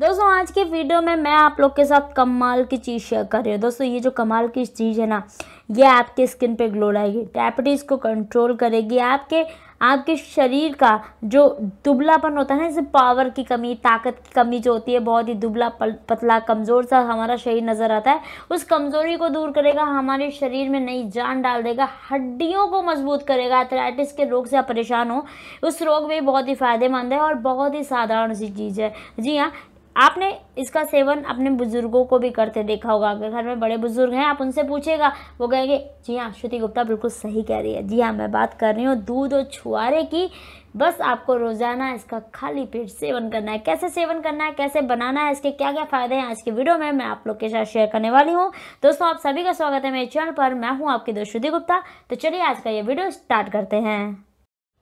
दोस्तों आज के वीडियो में मैं आप लोग के साथ कमाल की चीज़ शेयर कर रही हूँ दोस्तों ये जो कमाल की चीज़ है ना ये आपके स्किन पे ग्लो लाएगी डायबिटीज़ को कंट्रोल करेगी आपके आपके शरीर का जो दुबलापन होता है ना जैसे पावर की कमी ताकत की कमी जो होती है बहुत ही दुबला पतला कमज़ोर सा हमारा शरीर नज़र आता है उस कमज़ोरी को दूर करेगा हमारे शरीर में नई जान डाल देगा हड्डियों को मजबूत करेगा एथराइटिस के रोग से आप परेशान हो उस रोग में बहुत ही फ़ायदेमंद है और बहुत ही साधारण सी चीज़ है जी हाँ आपने इसका सेवन अपने बुजुर्गों को भी करते देखा होगा अगर घर में बड़े बुजुर्ग हैं आप उनसे पूछेगा वो कहेंगे जी हाँ श्रुति गुप्ता बिल्कुल सही कह रही है जी हाँ मैं बात कर रही हूँ दूध और छुआरे की बस आपको रोज़ाना इसका खाली पेट सेवन करना है कैसे सेवन करना है कैसे बनाना है इसके क्या क्या फ़ायदे हैं आज की वीडियो में मैं आप लोग के साथ शेयर करने वाली हूँ दोस्तों आप सभी का स्वागत है मेरे चैनल पर मैं हूँ आपकी दोस्त श्रुति गुप्ता तो चलिए आज का ये वीडियो स्टार्ट करते हैं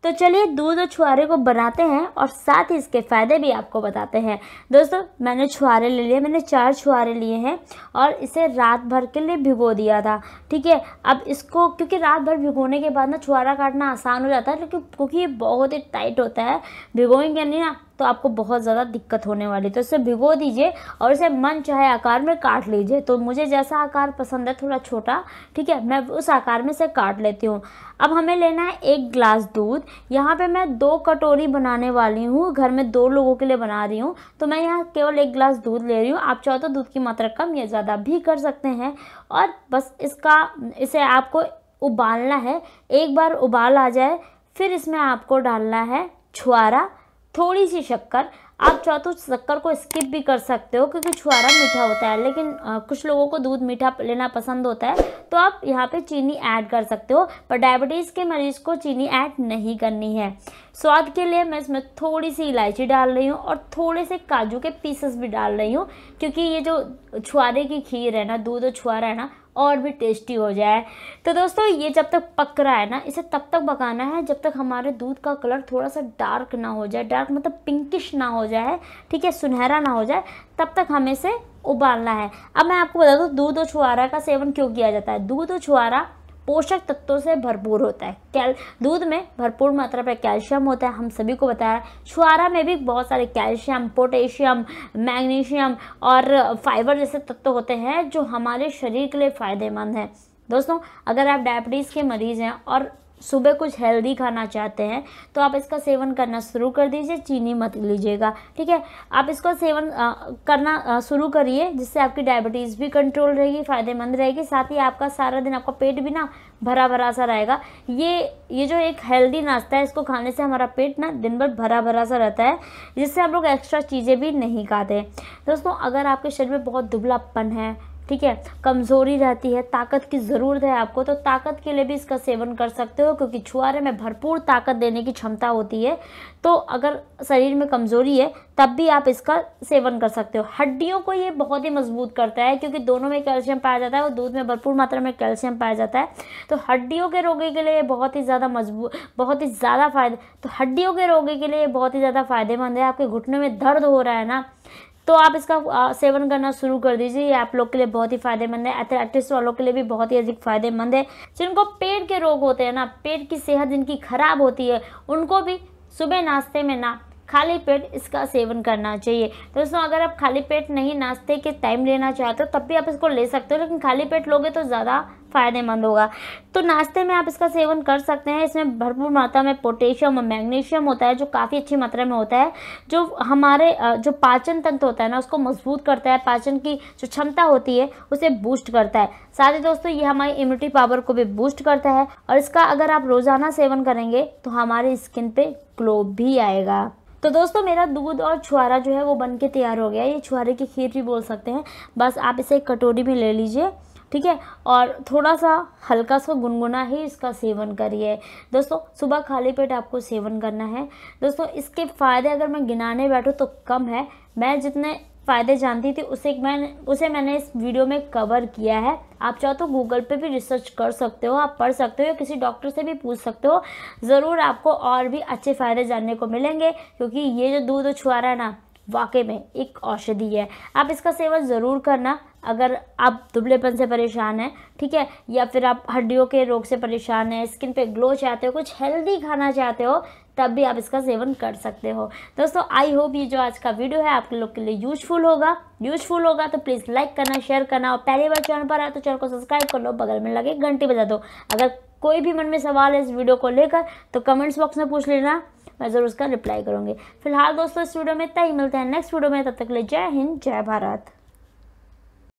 तो चलिए दूध और छुहारे को बनाते हैं और साथ ही इसके फ़ायदे भी आपको बताते हैं दोस्तों मैंने छुहारे ले लिए मैंने चार छुहारे लिए हैं और इसे रात भर के लिए भिगो दिया था ठीक है अब इसको क्योंकि रात भर भिगोने के बाद ना छुहारा काटना आसान हो जाता है क्योंकि क्योंकि ये बहुत ही टाइट होता है भिगोएंगे नहीं ना तो आपको बहुत ज़्यादा दिक्कत होने वाली तो इसे भिगो दीजिए और इसे मन चाहे आकार में काट लीजिए तो मुझे जैसा आकार पसंद है थोड़ा छोटा ठीक है मैं उस आकार में इसे काट लेती हूँ अब हमें लेना है एक ग्लास दूध यहाँ पे मैं दो कटोरी बनाने वाली हूँ घर में दो लोगों के लिए बना रही हूँ तो मैं यहाँ केवल एक ग्लास दूध ले रही हूँ आप चाहो तो दूध की मात्रा कम या ज़्यादा भी कर सकते हैं और बस इसका इसे आपको उबालना है एक बार उबाल आ जाए फिर इसमें आपको डालना है छुआरा थोड़ी सी शक्कर आप चाहो तो शक्कर को स्किप भी कर सकते हो क्योंकि छुहारा मीठा होता है लेकिन आ, कुछ लोगों को दूध मीठा लेना पसंद होता है तो आप यहाँ पे चीनी ऐड कर सकते हो पर डायबिटीज़ के मरीज़ को चीनी ऐड नहीं करनी है स्वाद के लिए मैं इसमें थोड़ी सी इलायची डाल रही हूँ और थोड़े से काजू के पीसेस भी डाल रही हूँ क्योंकि ये जो छुहारे की खीर है ना दूध और छुहारा है ना और भी टेस्टी हो जाए तो दोस्तों ये जब तक पक रहा है ना इसे तब तक पकाना है जब तक हमारे दूध का कलर थोड़ा सा डार्क ना हो जाए डार्क मतलब पिंकिश ना हो जाए ठीक है सुनहरा ना हो जाए तब तक हमें इसे उबालना है अब मैं आपको बता दूँ दूध और छुआरा का सेवन क्यों किया जाता है दूध और छुआरा पोषक तत्वों से भरपूर होता है कैल दूध में भरपूर मात्रा में कैल्शियम होता है हम सभी को बताया छुआरा में भी बहुत सारे कैल्शियम पोटेशियम मैग्नीशियम और फाइबर जैसे तत्व होते हैं जो हमारे शरीर के लिए फ़ायदेमंद हैं दोस्तों अगर आप डायबिटीज़ के मरीज़ हैं और सुबह कुछ हेल्दी खाना चाहते हैं तो आप इसका सेवन करना शुरू कर दीजिए चीनी मत लीजिएगा ठीक है आप इसका सेवन आ, करना शुरू करिए जिससे आपकी डायबिटीज़ भी कंट्रोल रहेगी फ़ायदेमंद रहेगी साथ ही आपका सारा दिन आपका पेट भी ना भरा भरा सा रहेगा ये ये जो एक हेल्दी नाश्ता है इसको खाने से हमारा पेट ना दिन भर भरा भरा सा रहता है जिससे हम लोग एक्स्ट्रा चीज़ें भी नहीं खाते दोस्तों अगर आपके शरीर में बहुत दुबलापन है ठीक है कमज़ोरी रहती है ताकत की ज़रूरत है आपको तो ताकत के लिए भी इसका सेवन कर सकते हो क्योंकि छुआरे में भरपूर ताकत देने की क्षमता होती है तो अगर शरीर में कमज़ोरी है तब भी आप इसका सेवन कर सकते हो हड्डियों को ये बहुत ही मजबूत करता है क्योंकि दोनों में कैल्शियम पाया जाता है और दूध में भरपूर मात्रा में कैल्शियम पाया जाता है तो हड्डियों के रोगी के लिए बहुत ही ज़्यादा मजबूत बहुत ही ज़्यादा फायदे तो हड्डियों के रोगी के लिए बहुत ही ज़्यादा फायदेमंद है आपके घुटने में दर्द हो रहा है ना तो आप इसका सेवन करना शुरू कर दीजिए ये आप लोग के लिए बहुत ही फायदेमंद है एथलेटिक्स वालों के लिए भी बहुत ही अधिक फायदेमंद है जिनको पेट के रोग होते हैं ना पेट की सेहत जिनकी खराब होती है उनको भी सुबह नाश्ते में ना खाली पेट इसका सेवन करना चाहिए दोस्तों अगर आप खाली पेट नहीं नाश्ते के टाइम लेना चाहते हो तब भी आप इसको ले सकते हो लेकिन खाली पेट लोगे तो ज़्यादा फ़ायदेमंद होगा तो नाश्ते में आप इसका सेवन कर सकते हैं इसमें भरपूर मात्रा में पोटेशियम और मैग्नीशियम होता है जो काफ़ी अच्छी मात्रा में होता है जो हमारे जो पाचन तंत्र होता है ना उसको मजबूत करता है पाचन की जो क्षमता होती है उसे बूस्ट करता है साथ ही दोस्तों ये हमारी इम्यूनिटी पावर को भी बूस्ट करता है और इसका अगर आप रोज़ाना सेवन करेंगे तो हमारी स्किन पर ग्लो भी आएगा तो दोस्तों मेरा दूध और छुहारा जो है वो बन के तैयार हो गया ये छुहारे की खीर भी बोल सकते हैं बस आप इसे एक कटोरी में ले लीजिए ठीक है और थोड़ा सा हल्का सा गुनगुना ही इसका सेवन करिए दोस्तों सुबह खाली पेट आपको सेवन करना है दोस्तों इसके फ़ायदे अगर मैं गिनाने बैठूँ तो कम है मैं जितने फ़ायदे जानती थी उसे मैं उसे मैंने इस वीडियो में कवर किया है आप चाहो तो गूगल पे भी रिसर्च कर सकते हो आप पढ़ सकते हो या किसी डॉक्टर से भी पूछ सकते हो ज़रूर आपको और भी अच्छे फ़ायदे जानने को मिलेंगे क्योंकि ये जो दूध छुआ रहा है ना वाकई में एक औषधि है आप इसका सेवन ज़रूर करना अगर आप दुबलेपन से परेशान हैं ठीक है या फिर आप हड्डियों के रोग से परेशान हैं स्किन पे ग्लो चाहते हो कुछ हेल्दी खाना चाहते हो तब भी आप इसका सेवन कर सकते हो दोस्तों आई होप ये जो आज का वीडियो है आप लोग के लिए यूजफुल होगा यूजफुल होगा तो प्लीज़ लाइक करना शेयर करना और पहली बार चैनल पर आए तो चैनल को सब्सक्राइब कर लो बगल में लगे घंटी बजा दो अगर कोई भी मन में सवाल है इस वीडियो को लेकर तो कमेंट्स बॉक्स में पूछ लेना मैं ज़रूर उसका रिप्लाई करूँगी फिलहाल दोस्तों इस वीडियो में तय मिलते हैं नेक्स्ट वीडियो में तब तक ले जय हिंद जय भारत